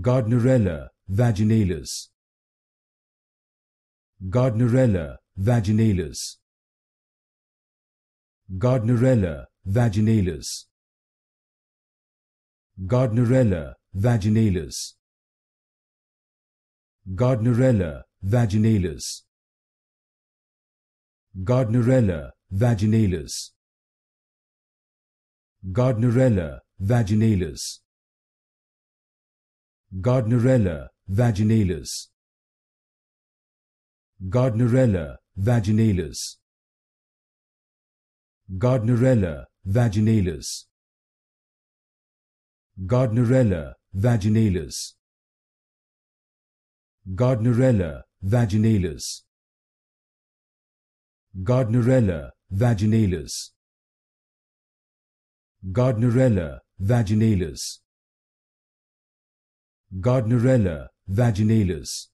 Gardnerella vaginalis. Gardnerella vaginalis. Gardnerella vaginalis. Gardnerella vaginalis. Gardnerella vaginalis. Gardnerella vaginalis. Gardnerella vaginalis. Gardnerella vaginalis. Gardnerella vaginalis. Gardnerella vaginalis. Gardnerella vaginalis. Gardnerella vaginalis. Gardnerella vaginalis. Gardnerella vaginalis. Gardnerella vaginalis.